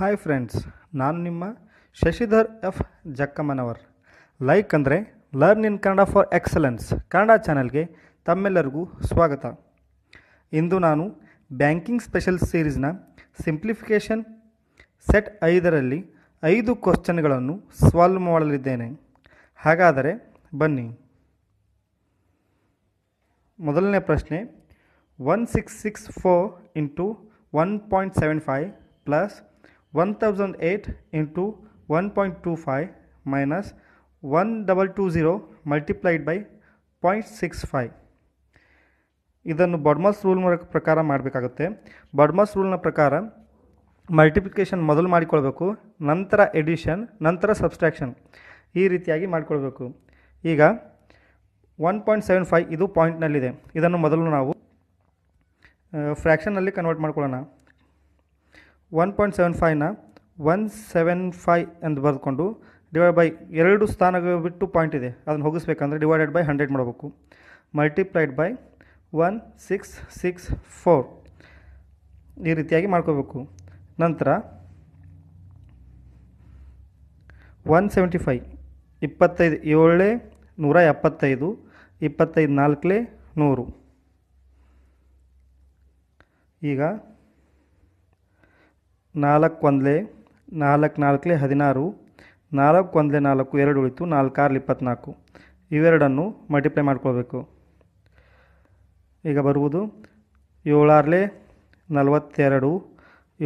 hi friends ನಾನು ನಿಮ್ಮ Shashidhar F Jakkammanavar like ಅಂದರೆ learn in Kannada for excellence Kannada ಚಾನಲ್ಗೆ ತಮ್ಮೆಲ್ಲರಿಗೂ ಸ್ವಾಗತ ಇಂದು ನಾನು ಬ್ಯಾಂಕಿಂಗ್ ಸ್ಪೆಷಲ್ ಸೀರೀಸ್ನ ಸಿಂಪ್ಲಿಫಿಕೇಷನ್ ಸೆಟ್ ಐದರಲ್ಲಿ ಐದು ಕ್ವಶನ್ಗಳನ್ನು ಸಾಲ್ವ್ ಮಾಡಲಿದ್ದೇನೆ ಹಾಗಾದರೆ ಬನ್ನಿ ಮೊದಲನೇ ಪ್ರಶ್ನೆ one six six four into one point seven five plus 1008 into 1.25 minus 1220 multiplied by point six five ಇದನ್ನು ಬಡ್ಮಸ್ ರೂಲ್ ಪ್ರಕಾರ ಮಾಡಬೇಕಾಗುತ್ತೆ ಬಡ್ಮಸ್ ರೂಲ್ನ ಪ್ರಕಾರ ಮಲ್ಟಿಪ್ಲಿಕೇಶನ್ ಮೊದಲು ಮಾಡಿಕೊಳ್ಬೇಕು ನಂತರ ಎಡಿಷನ್ ನಂತರ ಸಬ್ಸ್ಟ್ರಾಕ್ಷನ್ ಈ ರೀತಿಯಾಗಿ ಮಾಡಿಕೊಳ್ಬೇಕು ಈಗ ಒನ್ ಪಾಯಿಂಟ್ ಸೆವೆನ್ ಫೈವ್ ಇದು ಪಾಯಿಂಟ್ನಲ್ಲಿದೆ ಇದನ್ನು ಮೊದಲು ನಾವು ಫ್ರ್ಯಾಕ್ಷನಲ್ಲಿ ಕನ್ವರ್ಟ್ ಮಾಡ್ಕೊಳ್ಳೋಣ ಒನ್ ಪಾಯಿಂಟ್ ಸೆವೆನ್ ಫೈವ್ನ ಒನ್ ಸೆವೆನ್ ಫೈವ್ ಎಂದು ಬರೆದುಕೊಂಡು ಡಿವೈಡ್ ಬೈ ಎರಡು ಸ್ಥಾನಗಳು ಬಿಟ್ಟು ಪಾಯಿಂಟ್ ಇದೆ ಅದನ್ನು ಹೋಗಿಸ್ಬೇಕಂದ್ರೆ ಡಿವೈಡೆಡ್ ಬೈ ಹಂಡ್ರೆಡ್ ಮಾಡಬೇಕು multiplied by one six six four ಈ ರೀತಿಯಾಗಿ ಮಾಡ್ಕೋಬೇಕು ನಂತರ ಒನ್ ಸೆವೆಂಟಿ ಫೈ ಇಪ್ಪತ್ತೈದು ಏಳೆ ನೂರ ಎಪ್ಪತ್ತೈದು ಇಪ್ಪತ್ತೈದು ನಾಲ್ಕಲೇ ನೂರು ಈಗ ನಾಲ್ಕು ಒಂದ್ಲೆ ನಾಲ್ಕು ನಾಲ್ಕಲೆ ಹದಿನಾರು ನಾಲ್ಕು ಒಂದ್ಲೆ ನಾಲ್ಕು ಎರಡು ಉಳಿತು ನಾಲ್ಕಾರು ಇಪ್ಪತ್ತ್ನಾಲ್ಕು ಇವೆರಡನ್ನು ಮಲ್ಟಿಪ್ಲೈ ಮಾಡ್ಕೊಳ್ಬೇಕು ಈಗ ಬರುವುದು ಏಳಾರ್ಲೆ ನಲವತ್ತೆರಡು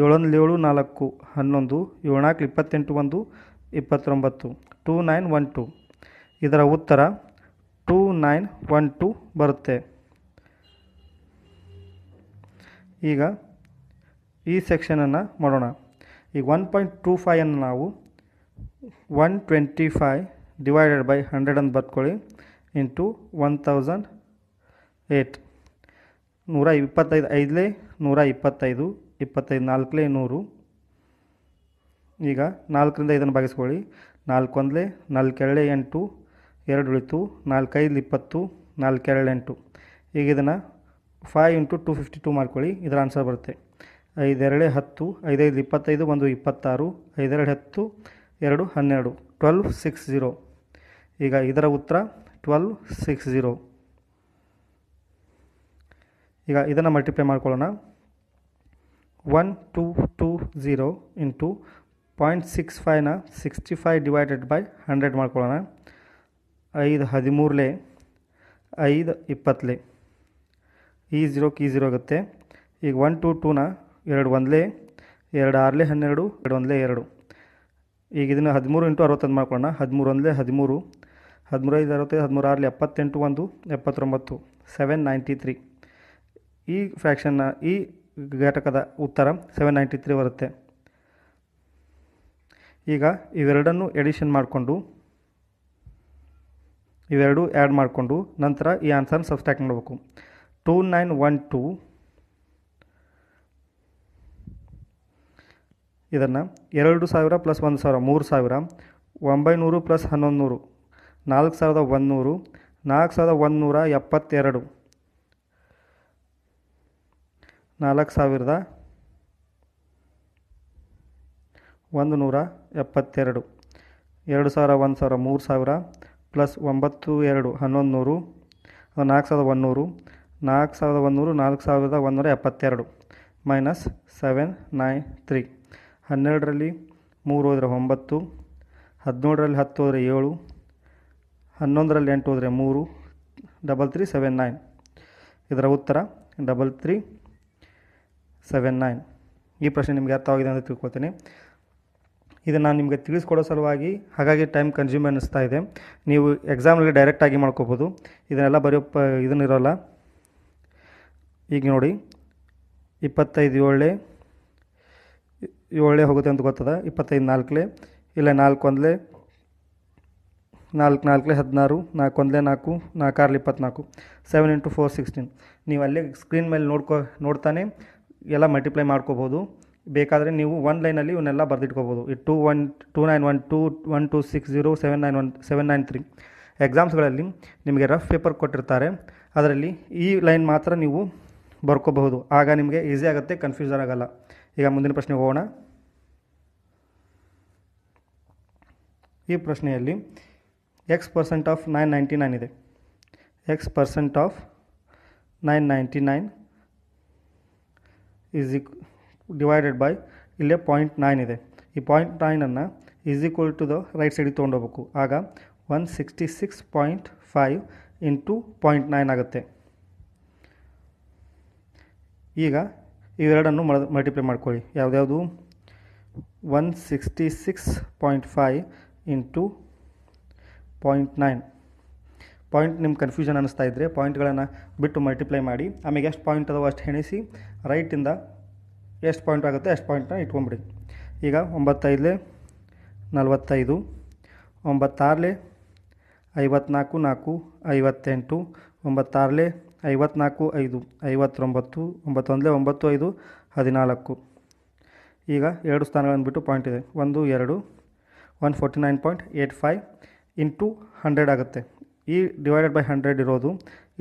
ಏಳೊಂದು ಏಳು ನಾಲ್ಕು ಹನ್ನೊಂದು ಏಳ್ನಾಲ್ಕು ಇಪ್ಪತ್ತೆಂಟು ಒಂದು ಇಪ್ಪತ್ತೊಂಬತ್ತು ಟೂ ನೈನ್ ಒನ್ ಟು ಇದರ ಉತ್ತರ ಟೂ ನೈನ್ ಒನ್ ಟು ಬರುತ್ತೆ ಈಗ ಈ ಸೆಕ್ಷನನ್ನು ಮಾಡೋಣ ಈಗ ಒನ್ ಪಾಯಿಂಟ್ ಟೂ ಫೈಯನ್ನು ನಾವು one twenty five divided by hundred ಅಂತ ಬರ್ಕೊಳ್ಳಿ ಇಂಟು ಒನ್ ತೌಸಂಡ್ ಏಯ್ಟ್ ನೂರ ಇಪ್ಪತ್ತೈದು ಐದಲೇ ನೂರ ಇಪ್ಪತ್ತೈದು ಇಪ್ಪತ್ತೈದು ನಾಲ್ಕಲೇ ನೂರು ಈಗ ನಾಲ್ಕರಿಂದ ಇದನ್ನು ಭಾಗಿಸ್ಕೊಳ್ಳಿ ನಾಲ್ಕು ನಾಲ್ಕೆರಳೆ ಎಂಟು ಎರಡು ಉಳಿತು ನಾಲ್ಕೈದು ಇಪ್ಪತ್ತು ನಾಲ್ಕೆರಡು ಎಂಟು ಈಗ ಇದನ್ನು five into two fifty two ಮಾಡ್ಕೊಳ್ಳಿ ಇದರ ಆನ್ಸರ್ ಬರುತ್ತೆ ಐದೆರಡು ಹತ್ತು ಐದೈದು ಇಪ್ಪತ್ತೈದು ಒಂದು ಇಪ್ಪತ್ತಾರು ಐದೆರಡು ಹತ್ತು ಎರಡು ಹನ್ನೆರಡು ಟ್ವೆಲ್ವ್ ಸಿಕ್ಸ್ ಝೀರೋ ಈಗ ಇದರ ಉತ್ತರ ಟ್ವೆಲ್ವ್ ಸಿಕ್ಸ್ ಝೀರೋ ಈಗ ಇದನ್ನು ಮಲ್ಟಿಪ್ಲೈ ಮಾಡ್ಕೊಳ್ಳೋಣ one two two zero into point six ಫೈವ್ನ sixty five divided by hundred ಮಾಡ್ಕೊಳ್ಳೋಣ ಐದು ಹದಿಮೂರಲೆ ಐದು ಇಪ್ಪತ್ತಲೆ ಈ ಝೀರೋಕ್ಕೆ ಈ ಝೀರೋ ಆಗುತ್ತೆ ಈಗ ಒನ್ ಟು ಟೂನ ಎರಡು ಒಂದಲೇ ಎರಡು ಆರಲೆ ಹನ್ನೆರಡು ಎರಡು ಒಂದಲೇ ಎರಡು ಈಗ ಇದನ್ನು ಹದಿಮೂರು ಇಂಟು ಅರವತ್ತೊಂದು ಮಾಡ್ಕೊಳ್ಳೋಣ ಹದಿಮೂರು ಒಂದಲೇ ಹದಿಮೂರು ಹದಿಮೂರೈದು ಅರವತ್ತೈದು ಹದಿಮೂರು ಆರಲಿ ಎಪ್ಪತ್ತೆಂಟು ಒಂದು ಎಪ್ಪತ್ತೊಂಬತ್ತು ಸೆವೆನ್ ನೈಂಟಿ ತ್ರೀ ಈ ಫ್ಯಾಕ್ಷನ್ನ ಈ ಘಟಕದ ಉತ್ತರ ಸೆವೆನ್ ನೈಂಟಿ ತ್ರೀ ಬರುತ್ತೆ ಈಗ ಇವೆರಡನ್ನು ಎಡಿಷನ್ ಮಾಡಿಕೊಂಡು ಇವೆರಡು ಆ್ಯಡ್ ಮಾಡಿಕೊಂಡು ನಂತರ ಈ ಆನ್ಸರ್ನ ಸಬ್ಸ್ಟ್ಯಾಕ್ಟ್ ಮಾಡಬೇಕು ಟೂ ನೈನ್ ಒನ್ ಟೂ ಇದನ್ನು ಎರಡು ಸಾವಿರ ಪ್ಲಸ್ ಒಂದು ಸಾವಿರ ಮೂರು ಸಾವಿರ ಒಂಬೈನೂರು ಪ್ಲಸ್ ಹನ್ನೊಂದು ನೂರು ನಾಲ್ಕು ಸಾವಿರದ ಒಂದುನೂರು ನಾಲ್ಕು ಸಾವಿರದ ಒಂದುನೂರ ಎಪ್ಪತ್ತೆರಡು ನಾಲ್ಕು ಸಾವಿರದ ಒಂದು ನೂರ ಎಪ್ಪತ್ತೆರಡು ಎರಡು ಸಾವಿರ ಒಂದು ಸಾವಿರ ಮೂರು ಸಾವಿರ ಪ್ಲಸ್ ಒಂಬತ್ತು ಎರಡು ಹನ್ನೊಂದು ನೂರು ನಾಲ್ಕು ಸಾವಿರದ ಒಂದುನೂರು ನಾಲ್ಕು ಸಾವಿರದ ಒಂದುನೂರು ನಾಲ್ಕು ಸಾವಿರದ ಒಂದುನೂರ ಎಪ್ಪತ್ತೆರಡು ಮೈನಸ್ ಸೆವೆನ್ ನೈನ್ ತ್ರೀ ಹನ್ನೆರಡರಲ್ಲಿ ಮೂರು ಹೋದರೆ ಒಂಬತ್ತು ಹದಿನೇಳರಲ್ಲಿ ಹತ್ತು ಹೋದರೆ ಏಳು ಹನ್ನೊಂದರಲ್ಲಿ ಎಂಟು ಹೋದರೆ ಮೂರು ಡಬಲ್ ತ್ರೀ ಸೆವೆನ್ ನೈನ್ ಇದರ ಉತ್ತರ ಡಬಲ್ ತ್ರೀ ಸೆವೆನ್ ನೈನ್ ಈ ಪ್ರಶ್ನೆ ನಿಮಗೆ ಅರ್ಥವಾಗಿದೆ ಅಂತ ತಿಳ್ಕೊತೀನಿ ಇದನ್ನು ನಾನು ನಿಮಗೆ ತಿಳಿಸ್ಕೊಡೋ ಸಲುವಾಗಿ ಹಾಗಾಗಿ ಟೈಮ್ ಕನ್ಸ್ಯೂಮ್ ಅನ್ನಿಸ್ತಾ ಇದೆ ನೀವು ಎಕ್ಸಾಮ್ನಲ್ಲಿ ಡೈರೆಕ್ಟಾಗಿ ಮಾಡ್ಕೋಬೋದು ಇದನ್ನೆಲ್ಲ ಬರೆಯೋ ಪ ಇದನ್ನಿರೋಲ್ಲ ಈಗ ನೋಡಿ ಇಪ್ಪತ್ತೈದು ಏಳೆ ಏಳೇ ಹೋಗುತ್ತೆ ಅಂತ ಗೊತ್ತದ ಇಪ್ಪತ್ತೈದು ನಾಲ್ಕಲೆ ಇಲ್ಲ ನಾಲ್ಕು ಒಂದಲೆ ನಾಲ್ಕು ನಾಲ್ಕಲೆ ಹದಿನಾರು ನಾಲ್ಕು ಒಂದಲೆ ನಾಲ್ಕು ನಾಲ್ಕು ನಾಲ್ಕಾರ್ಲಿ ಇಪ್ಪತ್ನಾಲ್ಕು ಸೆವೆನ್ ಇಂಟು ಫೋರ್ ಸಿಕ್ಸ್ಟೀನ್ ನೀವು ಅಲ್ಲೇ ಸ್ಕ್ರೀನ್ ಮೇಲೆ ನೋಡ್ಕೊ ನೋಡ್ತಾನೆ ಎಲ್ಲ ಮಲ್ಟಿಪ್ಲೈ ಮಾಡ್ಕೋಬೋದು ಬೇಕಾದರೆ ನೀವು ಒನ್ ಲೈನಲ್ಲಿ ಇವನ್ನೆಲ್ಲ ಬರೆದಿಟ್ಕೋಬೋದು ಈ two one two nine one two one two six zero seven nine one seven nine three ಎಕ್ಸಾಮ್ಸ್ಗಳಲ್ಲಿ ನಿಮಗೆ ರಫ್ ಪೇಪರ್ ಕೊಟ್ಟಿರ್ತಾರೆ ಅದರಲ್ಲಿ ಈ ಲೈನ್ ಮಾತ್ರ ನೀವು ಬರ್ಕೋಬಹುದು ಆಗ ನಿಮಗೆ ಈಸಿ ಆಗುತ್ತೆ ಕನ್ಫ್ಯೂಸನ್ ಆಗೋಲ್ಲ ಈಗ ಮುಂದಿನ ಪ್ರಶ್ನೆಗೆ ಹೋಗೋಣ ಈ ಪ್ರಶ್ನೆಯಲ್ಲಿ X percent of nine ninety nine ಇದೆ X percent of nine ninety nine is equal divided by ಇಲ್ಲೇ ಪಾಯಿಂಟ್ ನೈನ್ ಇದೆ ಈ ಪಾಯಿಂಟ್ ನೈನನ್ನು is equal to the right ಸೈಡಿಗೆ ತೊಗೊಂಡೋಗ್ಬೇಕು ಆಗ one sixty six point five into point nine ಆಗುತ್ತೆ ಈಗ ಇವೆರಡನ್ನು ಮಲ್ಟಿಪ್ಲೈ ಮಾಡ್ಕೊಳ್ಳಿ ಯಾವುದ್ಯಾವುದು one sixty six point five into point nine point ನಿಮ್ಮ ಕನ್ಫ್ಯೂಷನ್ ಅನ್ನಿಸ್ತಾ ಇದ್ದರೆ ಪಾಯಿಂಟ್ಗಳನ್ನು ಬಿಟ್ಟು ಮಲ್ಟಿಪ್ಲೈ ಮಾಡಿ ಆಮೇಲೆ ಎಷ್ಟು ಪಾಯಿಂಟ್ ಅದಾವೋ ಅಷ್ಟು ಹೆಣಿಸಿ ರೈಟಿಂದ ಎಷ್ಟು ಪಾಯಿಂಟ್ ಆಗುತ್ತೆ ಅಷ್ಟು ಪಾಯಿಂಟ್ನ ಇಟ್ಕೊಂಬಿಡಿ ಈಗ ಒಂಬತ್ತೈದಲೆ ನಲವತ್ತೈದು ಒಂಬತ್ತಾರಲೆ ಐವತ್ನಾಲ್ಕು ನಾಲ್ಕು ಐವತ್ತೆಂಟು ಒಂಬತ್ತಾರಲೆ ಐವತ್ನಾಲ್ಕು ಐದು ಐವತ್ತೊಂಬತ್ತು ಒಂಬತ್ತೊಂದಲೇ ಒಂಬತ್ತು ಐದು ಹದಿನಾಲ್ಕು ಈಗ ಎರಡು ಸ್ಥಾನಗಳನ್ನು ಬಿಟ್ಟು ಪಾಯಿಂಟ್ ಇದೆ ಒಂದು ಎರಡು one forty nine point eight five into hundred ಆಗುತ್ತೆ ಈ ಡಿವೈಡೆಡ್ ಬೈ ಹಂಡ್ರೆಡ್ ಇರೋದು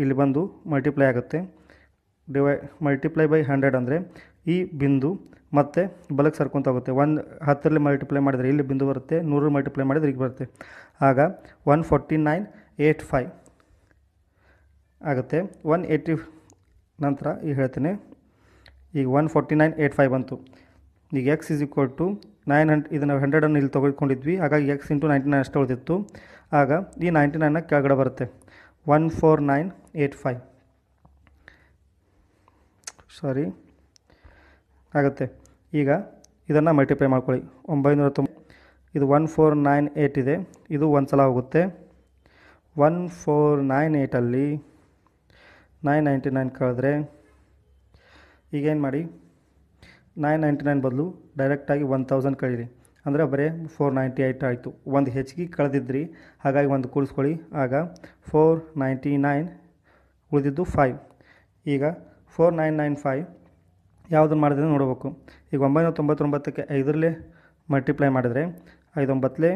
ಇಲ್ಲಿ ಬಂದು ಮಲ್ಟಿಪ್ಲೈ ಆಗುತ್ತೆ ಡಿವೈ ಮಲ್ಟಿಪ್ಲೈ ಬೈ ಹಂಡ್ರೆಡ್ ಅಂದರೆ ಈ ಬಿಂದು ಮತ್ತು ಬಲಕ್ಕೆ ಸರ್ಕೊಂತ ಹೋಗುತ್ತೆ ಒನ್ ಹತ್ತರಲ್ಲಿ ಮಲ್ಟಿಪ್ಲೈ ಮಾಡಿದರೆ ಇಲ್ಲಿ ಬಿಂದು ಬರುತ್ತೆ ನೂರಲ್ಲಿ ಮಲ್ಟಿಪ್ಲೈ ಮಾಡಿದರೆ ಈಗ ಬರುತ್ತೆ ಆಗ one forty nine eight five ಆಗುತ್ತೆ ಒನ್ ಏಯ್ಟಿ ನಂತರ ಈಗ ಹೇಳ್ತೀನಿ ಈಗ one forty nine eight five ಬಂತು ಈಗ X is equal to nine hundred ಇದನ್ನು ಹಂಡ್ರೆಡನ್ನು ಇಲ್ಲಿ ತೊಗೊಳ್ಕೊಂಡಿದ್ವಿ ಹಾಗಾಗಿ ಎಕ್ಸ್ ಇಂಟು ನೈಂಟಿ ನೈನ್ ಅಷ್ಟು ಉಳಿದಿತ್ತು ಆಗ ಈ ನೈಂಟಿ ನೈನ್ನ ಕೆಳಗಡೆ ಬರುತ್ತೆ one four nine eight five sorry ಆಗುತ್ತೆ ಈಗ ಇದನ್ನು ಮಲ್ಟಿಪ್ಲೈ ಮಾಡ್ಕೊಳ್ಳಿ ಒಂಬೈನೂರ ತೊಂಬ ಇದು ಒನ್ ಫೋರ್ ನೈನ್ ಏಯ್ಟ್ ಇದೆ ಇದು ಒಂದು ಸಲ ಹೋಗುತ್ತೆ ಒನ್ ಫೋರ್ ನೈನ್ ಏಯ್ಟಲ್ಲಿ ನೈನ್ ನೈಂಟಿ ನೈನ್ ಕಳೆದ್ರೆ ಈಗೇನು ಮಾಡಿ ನೈನ್ ನೈಂಟಿ ನೈನ್ ಬದಲು ಡೈರೆಕ್ಟಾಗಿ ಒನ್ ತೌಸಂಡ್ ಕಳೀರಿ ಅಂದರೆ ಬರೀ ಫೋರ್ ನೈಂಟಿ ಏಯ್ಟ್ ಆಯಿತು ಒಂದು ಹೆಚ್ಚಿಗೆ ಕಳೆದಿದ್ರಿ ಹಾಗಾಗಿ ಒಂದು ಕೂಡಿಸ್ಕೊಳ್ಳಿ ಆಗ ಫೋರ್ ನೈಂಟಿ ನೈನ್ ಉಳಿದಿದ್ದು ಫೈವ್ ಈಗ ಫೋರ್ ನೈನ್ ನೈನ್ ಫೈವ್ ಯಾವುದನ್ನು ಮಾಡಿದ್ರೆ ನೋಡಬೇಕು ಈಗ ಒಂಬೈನೂರ ತೊಂಬತ್ತೊಂಬತ್ತಕ್ಕೆ ಐದರಲ್ಲೇ ಮಲ್ಟಿಪ್ಲೈ ಮಾಡಿದರೆ ಐದೊಂಬತ್ತಲೇ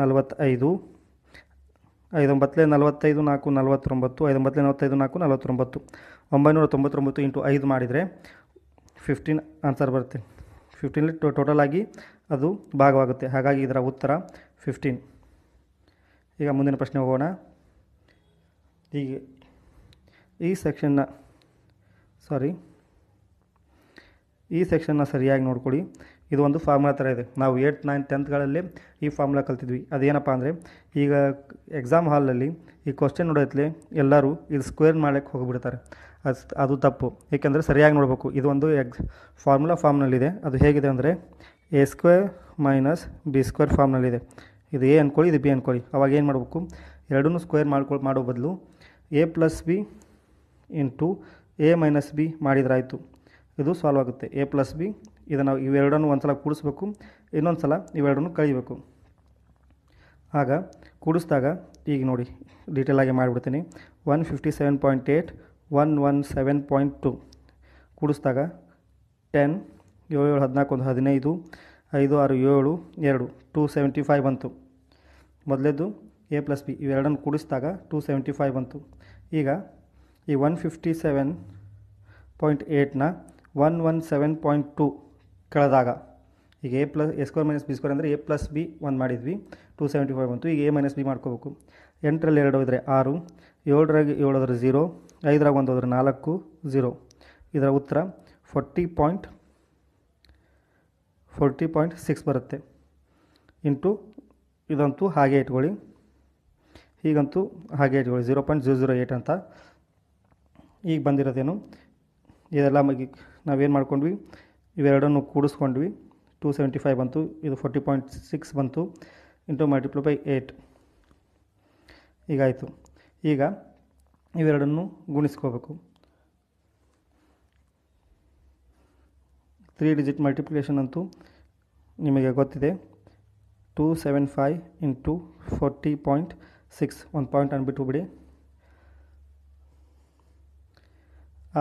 ನಲವತ್ತೈದು ಐದೊಂಬತ್ತಲೆ ನಲವತ್ತೈದು ನಾಲ್ಕು ನಲವತ್ತೊಂಬತ್ತು ಐದೊಂಬತ್ತಲೆ ನಲವತ್ತೈದು ನಾಲ್ಕು ನಲವತ್ತೊಂಬತ್ತು ಒಂಬೈನೂರ ತೊಂಬತ್ತೊಂಬತ್ತು ಇಂಟು ಐದು ಮಾಡಿದರೆ ಫಿಫ್ಟೀನ್ ಆನ್ಸರ್ ಬರುತ್ತೆ ಫಿಫ್ಟೀನಲ್ಲಿ ಟೋಟಲ್ ಆಗಿ ಅದು ಭಾಗವಾಗುತ್ತೆ ಹಾಗಾಗಿ ಇದರ ಉತ್ತರ ಫಿಫ್ಟೀನ್ ಈಗ ಮುಂದಿನ ಪ್ರಶ್ನೆ ಹೋಗೋಣ ಈಗ ಈ ಸೆಕ್ಷನ್ನ ಸಾರಿ ಈ ಸೆಕ್ಷನ್ನ ಸರಿಯಾಗಿ ನೋಡ್ಕೊಳ್ಳಿ ಇದು ಒಂದು ಫಾರ್ಮುಲಾ ಥರ ಇದೆ ನಾವು ಏಯ್ಟ್ ನೈನ್ ಟೆಂತ್ಗಳಲ್ಲಿ ಈ ಫಾರ್ಮುಲಾ ಕಲ್ತಿದ್ವಿ ಅದೇನಪ್ಪ ಅಂದರೆ ಈಗ ಎಕ್ಸಾಮ್ ಹಾಲಲ್ಲಿ ಈ ಕ್ವಶನ್ ನೋಡೋತ್ಲೆ ಎಲ್ಲರೂ ಇದು ಸ್ಕ್ವೇರ್ ಮಾಡೋಕ್ಕೆ ಹೋಗಿಬಿಡ್ತಾರೆ ಅದು ಅದು ತಪ್ಪು ಏಕೆಂದರೆ ಸರಿಯಾಗಿ ನೋಡಬೇಕು ಇದು ಒಂದು ಎಕ್ಸ್ ಫಾರ್ಮುಲಾ ಫಾರ್ಮ್ನಲ್ಲಿದೆ ಅದು ಹೇಗಿದೆ ಅಂದರೆ A square minus B square ಫಾರ್ಮ್ನಲ್ಲಿದೆ ಇದು ಎ ಅಂದ್ಕೊಳ್ಳಿ ಇದು ಬಿ ಅಂದ್ಕೊಳ್ಳಿ ಅವಾಗ ಏನು ಮಾಡಬೇಕು ಎರಡನ್ನೂ ಸ್ಕ್ವೇರ್ ಮಾಡ್ಕೊಳ್ ಮಾಡೋ ಬದಲು A plus B into A minus B ಮಾಡಿದ್ರಾಯಿತು ಇದು ಸಾಲ್ವ್ ಆಗುತ್ತೆ ಎ ಪ್ಲಸ್ ಬಿ ಇದನ್ನು ಇವೆರಡನ್ನು ಒಂದು ಸಲ ಕೂಡಿಸ್ಬೇಕು ಇನ್ನೊಂದು ಸಲ ಇವೆರಡನ್ನು ಕಳಿಬೇಕು ಆಗ ಕೂಡಿಸಿದಾಗ ಈಗ ನೋಡಿ ಡೀಟೇಲಾಗಿ ಮಾಡಿಬಿಡ್ತೀನಿ one fifty seven point eight one one seven point two ಕೂಡಿಸಿದಾಗ ಟೆನ್ ಏಳು ಏಳು ಹದಿನಾಲ್ಕು ಒಂದು ಹದಿನೈದು ಐದು ಆರು ಏಳು ಎರಡು ಟೂ ಸೆವೆಂಟಿ ಫೈವ್ ಬಂತು ಮೊದಲೇದು ಎ ಪ್ಲಸ್ ಬಿ ಇವೆರಡನ್ನು ಕೂಡಿಸಿದಾಗ ಟೂ ಸೆವೆಂಟಿ ಫೈವ್ ಬಂತು ಈಗ ಈ ಒನ್ ಫಿಫ್ಟಿ ಸೆವೆನ್ ಪಾಯಿಂಟ್ ಏಯ್ಟ್ನ one one seven point two ಕಳೆದಾಗ ಈಗ A plus A square minus B square ಅಂದರೆ ಎ ಪ್ಲಸ್ ಬಿ ಒಂದು ಮಾಡಿದ್ವಿ ಟೂ ಸೆವೆಂಟಿ ಫೈವ್ ಬಂತು ಈಗ ಎ ಮೈನಸ್ ಬಿ ಮಾಡ್ಕೋಬೇಕು ಎಂಟರಲ್ಲಿ ಎರಡು ಹೋದರೆ ಆರು ಏಳರಾಗ ಏಳೋದ್ರೆ ಝೀರೋ ಐದರಾಗ ಒಂದು ಹೋದರೆ ನಾಲ್ಕು ಝೀರೋ ಇದರ ಉತ್ತರ forty point forty point six ಬರುತ್ತೆ ಇಂಟು ಇದಂತೂ ಹಾಗೆ ಇಟ್ಕೊಳ್ಳಿ ಈಗಂತೂ ಹಾಗೆ ಇಟ್ಕೊಳ್ಳಿ zero point zero zero eight ಅಂತ ಈಗ ಬಂದಿರೋದೇನು ಇದೆಲ್ಲ ನಾವೇನು ಮಾಡ್ಕೊಂಡ್ವಿ ಇವೆರಡನ್ನು ಕೂಡಿಸ್ಕೊಂಡ್ವಿ ಟೂ ಸೆವೆಂಟಿ ಫೈವ್ ಬಂತು ಇದು ಫೋರ್ಟಿ ಪಾಯಿಂಟ್ ಸಿಕ್ಸ್ ಬಂತು ಇಂಟು ಮಲ್ಟಿಪ್ಲೈ ಬೈ ಏಯ್ಟ್ ಈಗಾಯಿತು ಈಗ ಇವೆರಡನ್ನು ಗುಣಿಸ್ಕೋಬೇಕು ತ್ರೀ ಡಿಜಿಟ್ ಮಲ್ಟಿಪ್ಲಿಕೇಷನ್ ಅಂತೂ ನಿಮಗೆ ಗೊತ್ತಿದೆ two seven five into forty point six ಒಂದು ಪಾಯಿಂಟ್ ಅಂದ್ಬಿಟ್ಟು ಬಿಡಿ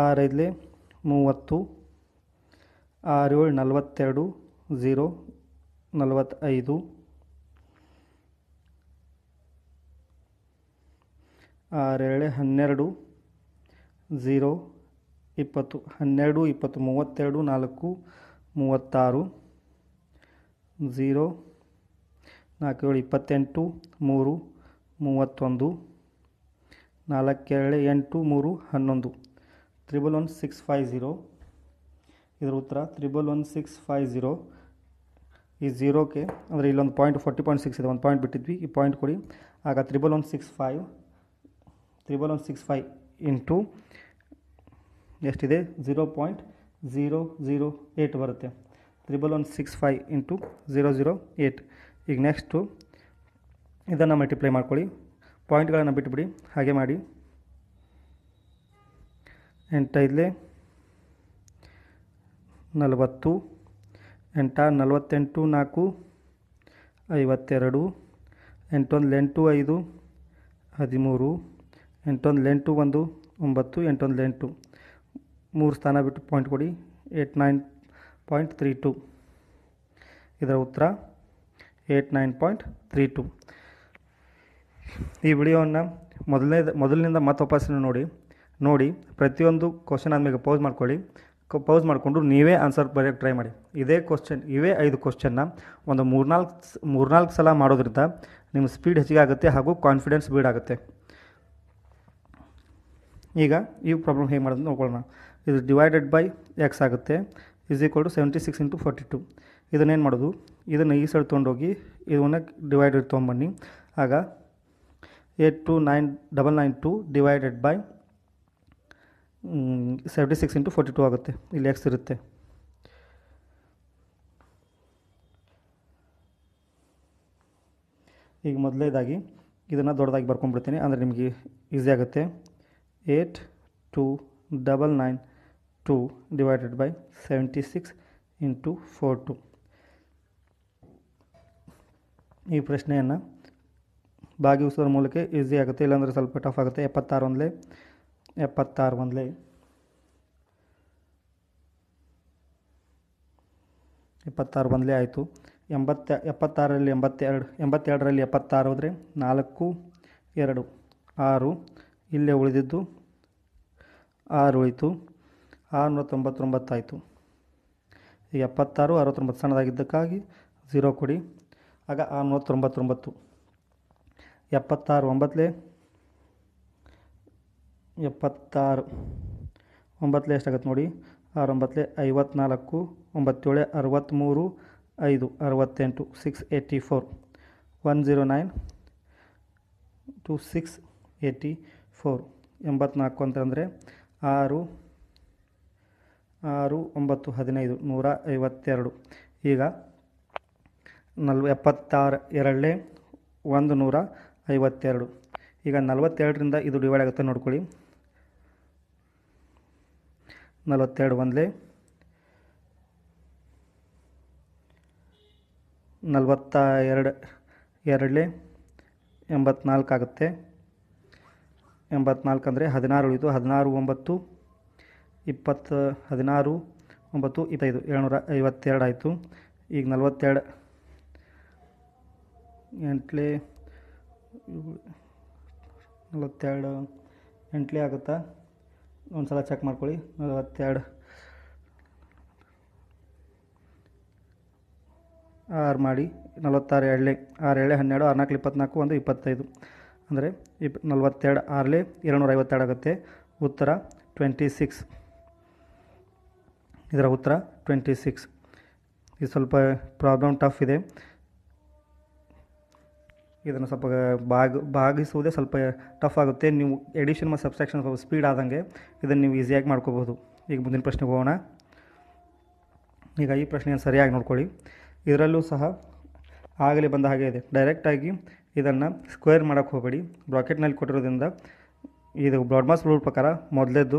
ಆರೈದಲೇ ಮೂವತ್ತು ಆರು ಏಳು ನಲವತ್ತೆರಡು ಝೀರೋ ನಲವತ್ತೈದು ಆರೇಳು ಹನ್ನೆರಡು ಝೀರೋ ಇಪ್ಪತ್ತು ಹನ್ನೆರಡು ಇಪ್ಪತ್ತು ಮೂವತ್ತೆರಡು ನಾಲ್ಕು ಮೂವತ್ತಾರು ಝೀರೋ ನಾಲ್ಕು ಏಳು ಇಪ್ಪತ್ತೆಂಟು ಮೂರು ಮೂವತ್ತೊಂದು ನಾಲ್ಕೇಳು ಎಂಟು ಮೂರು ಹನ್ನೊಂದು triple one six five zero ಇದರ ಉತ್ತರ triple one six five zero ಈ ಝೀರೋಕ್ಕೆ ಅಂದರೆ ಇಲ್ಲೊಂದು ಪಾಯಿಂಟ್ ಫೋರ್ಟಿ ಪಾಯಿಂಟ್ ಸಿಕ್ಸ್ ಇದೆ ಒಂದು ಪಾಯಿಂಟ್ ಬಿಟ್ಟಿದ್ವಿ ಈ ಪಾಯಿಂಟ್ ಕೊಡಿ ಆಗ triple one six five triple one six five into ಎಷ್ಟಿದೆ zero point zero zero eight ಬರುತ್ತೆ triple one six five into zero zero eight ಈಗ ನೆಕ್ಸ್ಟು ಇದನ್ನು ಮಲ್ಟಿಪ್ಲೈ ಮಾಡ್ಕೊಳ್ಳಿ ಪಾಯಿಂಟ್ಗಳನ್ನು ಬಿಟ್ಟುಬಿಡಿ ಹಾಗೆ ಮಾಡಿ ಎಂಟೈದಲೇ ನಲವತ್ತು ಎಂಟ ನಲವತ್ತೆಂಟು ನಾಲ್ಕು ಐವತ್ತೆರಡು ಎಂಟೊಂದು ಲೆಂಟು ಐದು ಹದಿಮೂರು ಎಂಟೊಂದು ಎಂಟು ಒಂದು ಒಂಬತ್ತು ಎಂಟೊಂದು ಎಂಟು ಮೂರು ಸ್ಥಾನ ಬಿಟ್ಟು ಪಾಯಿಂಟ್ ಕೊಡಿ eight nine point three two ಇದರ ಉತ್ತರ eight nine point three two ಈ ವಿಡಿಯೋವನ್ನು ಮೊದಲನೇ ಮೊದಲಿನಿಂದ ಮತ್ತೆ ವಾಪಸ್ಸನ್ನು ನೋಡಿ ನೋಡಿ ಪ್ರತಿಯೊಂದು ಕ್ವಶನ್ ಆದಮೇಲೆ ಪೋಸ್ ಮಾಡ್ಕೊಳ್ಳಿ ಪೌಸ್ ಮಾಡಿಕೊಂಡು ನೀವೇ ಆನ್ಸರ್ ಬರೆಯೋಕ್ಕೆ ಟ್ರೈ ಮಾಡಿ ಇದೇ ಕ್ವಶನ್ ಇವೇ ಐದು ಕ್ವಶನ್ನ ಒಂದು ಮೂರ್ನಾಲ್ಕು ಮೂರ್ನಾಲ್ಕು ಸಲ ಮಾಡೋದ್ರಿಂದ ನಿಮ್ಮ ಸ್ಪೀಡ್ ಹೆಚ್ಚಿಗೆ ಆಗುತ್ತೆ ಹಾಗೂ ಕಾನ್ಫಿಡೆನ್ಸ್ ಬಿಲ್ಡ್ ಆಗುತ್ತೆ ಈಗ ಈ ಪ್ರಾಬ್ಲಮ್ ಹೇಗೆ ಮಾಡೋದು ನೋಡ್ಕೊಳ್ಳೋಣ ಇದು ಡಿವೈಡೆಡ್ ಬೈ ಎಕ್ಸ್ ಆಗುತ್ತೆ is equal to seventy six into forty two ಇದನ್ನೇನು ಮಾಡೋದು ಇದನ್ನು ಈ ಸೈಡ್ ತೊಗೊಂಡೋಗಿ ಇದನ್ನು ಡಿವೈಡೆಡ್ ತೊಗೊಂಬನ್ನಿ ಆಗ eight two nine double nine two divided by seventy six into forty two ಆಗುತ್ತೆ ಇಲ್ಲಿ ಎಕ್ಸ್ ಇರುತ್ತೆ ಈಗ ಮೊದಲೇದಾಗಿ ಇದನ್ನು ದೊಡ್ಡದಾಗಿ ಬರ್ಕೊಂಡ್ಬಿಡ್ತೀನಿ ಅಂದರೆ ನಿಮಗೆ ಈಸಿ ಆಗುತ್ತೆ eight two double nine two divided by seventy six into four two ಈ ಪ್ರಶ್ನೆಯನ್ನು ಭಾಗಿಸುವುದರ ಮೂಲಕ ಈಸಿ ಆಗುತ್ತೆ ಇಲ್ಲಾಂದರೆ ಸ್ವಲ್ಪ ಟಫ್ ಆಗುತ್ತೆ ಎಪ್ಪತ್ತಾರೊಂದಲೇ ಎಪ್ಪತ್ತಾರು ಒಂದ್ಲೆ ಎಪ್ಪತ್ತಾರು ಬಂದಲೇ ಆಯಿತು ಎಂಬತ್ತ ಎಪ್ಪತ್ತಾರರಲ್ಲಿ ಎಂಬತ್ತೆರಡು ಎಂಬತ್ತೆರಡರಲ್ಲಿ ಎಪ್ಪತ್ತಾರು ಹೋದರೆ ನಾಲ್ಕು ಎರಡು ಆರು ಇಲ್ಲೇ ಉಳಿದಿದ್ದು ಆರು ಉಳಿತು ಆರುನೂರ ತೊಂಬತ್ತೊಂಬತ್ತಾಯಿತು ಎಪ್ಪತ್ತಾರು ಅರವತ್ತೊಂಬತ್ತು ಸಣ್ಣದಾಗಿದ್ದಕ್ಕಾಗಿ ಝೀರೋ ಕೊಡಿ ಆಗ ಆರುನೂರ ತೊಂಬತ್ತೊಂಬತ್ತು ಎಪ್ಪತ್ತಾರು ಒಂಬತ್ತಲೇ ಎಪ್ಪತ್ತಾರು ಒಂಬತ್ತಲೆ ಎಷ್ಟಾಗತ್ತೆ ನೋಡಿ ಆರು ಒಂಬತ್ತಲೆ ಐವತ್ನಾಲ್ಕು ಒಂಬತ್ತೇಳೆ ಅರವತ್ತ್ಮೂರು ಐದು ಅರವತ್ತೆಂಟು six eighty four one zero nine two six eighty four ಎಂಬತ್ನಾಲ್ಕು ಅಂತಂದರೆ ಆರು ಆರು ಒಂಬತ್ತು ಹದಿನೈದು ನೂರ ಐವತ್ತೆರಡು ಈಗ ನಲ್ವ ಎಪ್ಪತ್ತಾರು ಎರಡನೇ ಒಂದು ನೂರ ಐವತ್ತೆರಡು ಈಗ ನಲವತ್ತೆರಡರಿಂದ ಇದು ಡಿವೈಡ್ ಆಗುತ್ತೆ ನೋಡ್ಕೊಳ್ಳಿ ನಲವತ್ತೆರಡು ಒಂದ್ಲೆ ನಲವತ್ತ ಎರಡು ಎರಡಲೆ ಎಂಬತ್ನಾಲ್ಕು ಆಗುತ್ತೆ ಎಂಬತ್ನಾಲ್ಕು ಅಂದರೆ ಹದಿನಾರು ಉಳಿತು ಹದಿನಾರು ಒಂಬತ್ತು ಇಪ್ಪತ್ತು ಹದಿನಾರು ಒಂಬತ್ತು ಇಪ್ಪತ್ತೈದು ಏಳ್ನೂರ ಐವತ್ತೆರಡು ಆಯಿತು ಈಗ ನಲವತ್ತೆರಡು ಎಂಟ್ಲೆ ನಲವತ್ತೆರಡು ಎಂಟ್ಲೆ ಆಗುತ್ತಾ ಒಂದು ಸಲ ಚೆಕ್ ಮಾಡ್ಕೊಳ್ಳಿ ನಲವತ್ತೆರಡು ಆರು ಮಾಡಿ ನಲವತ್ತಾರು ಎರಡಲೆ ಆರು ಏಳೆ ಹನ್ನೆರಡು ಆರು ನಾಲ್ಕು ಇಪ್ಪತ್ತ್ನಾಲ್ಕು ಒಂದು ಇಪ್ಪತ್ತೈದು ಅಂದರೆ ಇಪ್ ನಲವತ್ತೆರಡು ಆರಲೆ ಎರಡುನೂರ ಐವತ್ತೆರಡು ಆಗುತ್ತೆ ಉತ್ತರ ಟ್ವೆಂಟಿ ಸಿಕ್ಸ್ ಇದರ ಉತ್ತರ ಟ್ವೆಂಟಿ ಸಿಕ್ಸ್ ಇದು ಸ್ವಲ್ಪ ಪ್ರಾಬ್ಲಮ್ ಟಫ್ ಇದೆ ಇದನ್ನು ಸ್ವಲ್ಪ ಭಾಗ ಭಾಗಿಸುವುದೇ ಸ್ವಲ್ಪ ಟಫ್ ಆಗುತ್ತೆ ನೀವು ಎಡಿಷನ್ ಮತ್ತು ಸಬ್ಸ್ಟ್ರಾಕ್ಷನ್ ಸ್ವಲ್ಪ ಸ್ಪೀಡ್ ಆದಂಗೆ ಇದನ್ನು ನೀವು ಈಸಿಯಾಗಿ ಮಾಡ್ಕೋಬೋದು ಈಗ ಮುಂದಿನ ಪ್ರಶ್ನೆಗೆ ಹೋಗೋಣ ಈಗ ಈ ಪ್ರಶ್ನೆಯನ್ನು ಸರಿಯಾಗಿ ನೋಡ್ಕೊಳ್ಳಿ ಇದರಲ್ಲೂ ಸಹ ಆಗಲೇ ಬಂದ ಹಾಗೆ ಇದೆ ಡೈರೆಕ್ಟಾಗಿ ಇದನ್ನು ಸ್ಕ್ವೇರ್ ಮಾಡೋಕ್ಕೆ ಹೋಗಬೇಡಿ ಬ್ರಾಕೆಟ್ನಲ್ಲಿ ಕೊಟ್ಟಿರೋದ್ರಿಂದ ಇದು ಬ್ರಾಡ್ಮಾಸ್ ರೂಲ್ ಪ್ರಕಾರ ಮೊದಲೇದು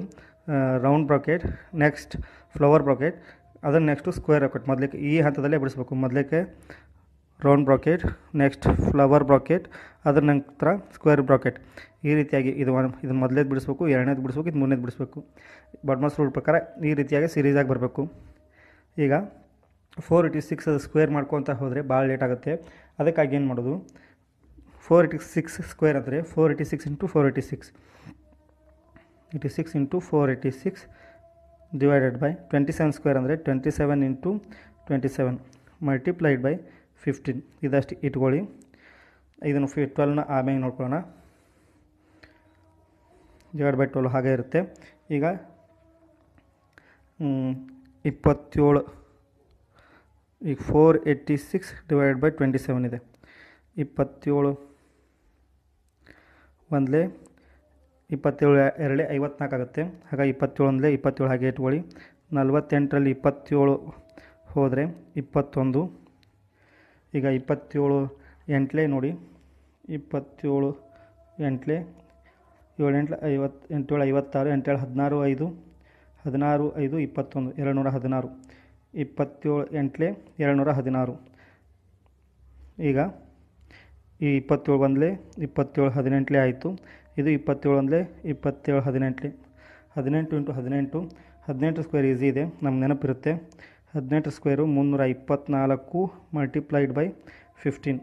round bracket next flower bracket ಅದನ್ನು ನೆಕ್ಸ್ಟು ಸ್ಕ್ವೇರ್ ಬ್ರಾಕೆಟ್ ಮೊದಲಕ್ಕೆ ಈ ಹಂತದಲ್ಲೇ ಬಿಡಿಸ್ಬೇಕು ಮೊದಲಕ್ಕೆ round bracket next flower bracket ಅದರ ನಂತರ ಸ್ಕ್ವೇರ್ ಬ್ರಾಕೆಟ್ ಈ ರೀತಿಯಾಗಿ ಇದು ಇದು ಮೊದಲೇದು ಬಿಡಿಸ್ಬೇಕು ಎರಡನೇದು ಬಿಡಿಸ್ಬೇಕು ಇದು ಮೂರನೇದು ಬಿಡಿಸ್ಬೇಕು ಬಡ್ಮಸ್ ರೂಲ್ ಪ್ರಕಾರ ಈ ರೀತಿಯಾಗಿ ಸೀರೀಸಾಗಿ ಬರಬೇಕು ಈಗ ಫೋರ್ ಇಟಿ ಸಿಕ್ಸ್ ಅದು ಸ್ಕ್ವೇರ್ ಮಾಡ್ಕೊತ ಹೋದರೆ ಭಾಳ ಲೇಟ್ ಆಗುತ್ತೆ ಅದಕ್ಕಾಗಿ ಏನು ಮಾಡೋದು ಫೋರ್ ಇಟಿ ಸಿಕ್ಸ್ ಸ್ಕ್ವೇರ್ ಅಂದರೆ four eighty six into four eighty six eighty six into four eighty six divided by twenty seven square ಅಂದರೆ twenty seven into twenty seven multiplied by fifteen ಇದಷ್ಟು ಇಟ್ಕೊಳ್ಳಿ ಇದನ್ನು ಫಿ ಟ್ವೆಲ್ವ್ನ ಆಮೇಲೆ ನೋಡ್ಕೊಳ್ಳೋಣ ಡಿವೈಡ್ ಬೈ ಟ್ವೆಲ್ ಹಾಗೆ ಇರುತ್ತೆ ಈಗ ಇಪ್ಪತ್ತೇಳು ಈಗ four eighty six divide by twenty seven ಇದೆ ಇಪ್ಪತ್ತೇಳು ಒಂದಲೇ ಇಪ್ಪತ್ತೇಳು ಎರಡೇ ಐವತ್ನಾಲ್ಕು ಆಗುತ್ತೆ ಹಾಗಾಗಿ ಇಪ್ಪತ್ತೇಳು ಒಂದಲೇ ಇಪ್ಪತ್ತೇಳು ಹಾಗೆ ಇಟ್ಕೊಳ್ಳಿ ನಲ್ವತ್ತೆಂಟರಲ್ಲಿ ಇಪ್ಪತ್ತೇಳು ಹೋದರೆ ಇಪ್ಪತ್ತೊಂದು ಈಗ ಇಪ್ಪತ್ತೇಳು ಎಂಟ್ಲೆ ನೋಡಿ ಇಪ್ಪತ್ತೇಳು ಎಂಟ್ಲೆ ಏಳು ಎಂಟ್ಲೆ ಐವತ್ತು ಎಂಟೇಳು ಐವತ್ತಾರು ಎಂಟೇಳು ಹದಿನಾರು ಐದು ಹದಿನಾರು ಐದು ಇಪ್ಪತ್ತೊಂದು ಎರಡು ನೂರ ಹದಿನಾರು ಇಪ್ಪತ್ತೇಳು ಎಂಟ್ಲೆ ಎರಡು ನೂರ ಹದಿನಾರು ಈಗ ಈ ಇಪ್ಪತ್ತೇಳು ಬಂದಲೇ ಇಪ್ಪತ್ತೇಳು ಹದಿನೆಂಟಲೇ ಆಯಿತು ಇದು ಇಪ್ಪತ್ತೇಳು ಅಂದಲೇ ಇಪ್ಪತ್ತೇಳು ಹದಿನೆಂಟಲೇ ಹದಿನೆಂಟು ಇಂಟು ಹದಿನೆಂಟು ಹದಿನೆಂಟು ಸ್ಕ್ವೇರ್ ಈಸಿ ಇದೆ ನಮ್ಗೆ ನೆನಪಿರುತ್ತೆ ಹದಿನೆಂಟು ಸ್ಕ್ವೇರು ಮುನ್ನೂರ ಇಪ್ಪತ್ತ್ನಾಲ್ಕು ಮಲ್ಟಿಪ್ಲೈಡ್ ಬೈ ಫಿಫ್ಟೀನ್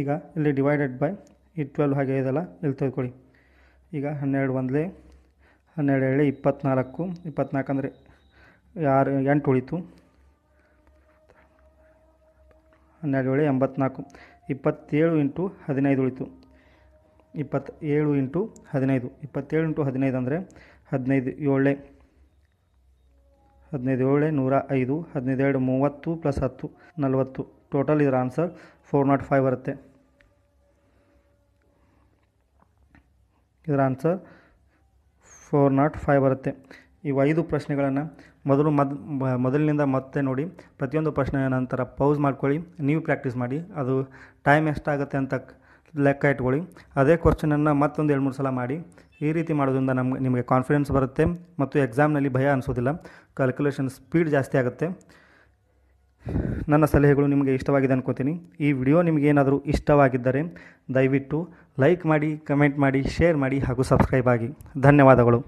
ಈಗ ಇಲ್ಲಿ ಡಿವೈಡೆಡ್ ಬೈ ಈ ಟ್ವೆಲ್ವ್ ಹಾಗೆ ಇದೆಲ್ಲ ಇಲ್ಲಿ ತೆಗೆದುಕೊಳ್ಳಿ ಈಗ ಹನ್ನೆರಡು ಒಂದಲೇ ಹನ್ನೆರಡು ಹೇಳಿ ಇಪ್ಪತ್ತ್ನಾಲ್ಕು ಇಪ್ಪತ್ನಾಲ್ಕು ಅಂದರೆ ಯಾರು ಎಂಟು ಉಳಿತು ಹನ್ನೆರಡು ಹೇಳಿ ಎಂಬತ್ನಾಲ್ಕು ಇಪ್ಪತ್ತೇಳು ಇಂಟು ಹದಿನೈದು ಉಳಿತು ಇಪ್ಪತ್ತೇಳು ಇಂಟು ಹದಿನೈದು ಇಪ್ಪತ್ತೇಳು ಇಂಟು ಹದಿನೈದು ಅಂದರೆ ಹದಿನೈದು ಏಳೆ ಹದಿನೈದೇಳೆ ನೂರ ಐದು ಹದಿನೈದೆರಡು ಮೂವತ್ತು ಪ್ಲಸ್ ಹತ್ತು ನಲವತ್ತು ಟೋಟಲ್ ಇದರ ಆನ್ಸರ್ ಫೋರ್ ನಾಟ್ ಫೈವ್ ಬರುತ್ತೆ ಇದರ ಆನ್ಸರ್ ಫೋರ್ ನಾಟ್ ಫೈವ್ ಬರುತ್ತೆ ಇವು ಐದು ಪ್ರಶ್ನೆಗಳನ್ನು ಮೊದಲು ಮದ್ ಮೊದಲಿನಿಂದ ಮತ್ತೆ ನೋಡಿ ಪ್ರತಿಯೊಂದು ಪ್ರಶ್ನೆಯ ನಂತರ ಪೌಸ್ ಮಾಡ್ಕೊಳ್ಳಿ ನೀವು ಪ್ರಾಕ್ಟೀಸ್ ಮಾಡಿ ಅದು ಟೈಮ್ ಎಷ್ಟಾಗುತ್ತೆ ಅಂತ ಲೆಕ್ಕ ಇಟ್ಕೊಳ್ಳಿ ಅದೇ ಕ್ವಶನನ್ನು ಮತ್ತೊಂದು ಎರಡು ಮೂರು ಸಲ ಮಾಡಿ ಈ ರೀತಿ ಮಾಡೋದ್ರಿಂದ ನಮ್ಗೆ ನಿಮಗೆ ಕಾನ್ಫಿಡೆನ್ಸ್ ಬರುತ್ತೆ ಮತ್ತು ಎಕ್ಸಾಮ್ನಲ್ಲಿ ಭಯ ಅನಿಸೋದಿಲ್ಲ ಕ್ಯಾಲ್ಕುಲೇಷನ್ ಸ್ಪೀಡ್ ಜಾಸ್ತಿ ಆಗುತ್ತೆ ನನ್ನ ಸಲಹೆಗಳು ನಿಮಗೆ ಇಷ್ಟವಾಗಿದೆ ಅನ್ಕೋತೀನಿ ಈ ವಿಡಿಯೋ ನಿಮಗೇನಾದರೂ ಇಷ್ಟವಾಗಿದ್ದರೆ ದಯವಿಟ್ಟು ಲೈಕ್ ಮಾಡಿ ಕಮೆಂಟ್ ಮಾಡಿ ಶೇರ್ ಮಾಡಿ ಹಾಗೂ ಸಬ್ಸ್ಕ್ರೈಬ್ ಆಗಿ ಧನ್ಯವಾದಗಳು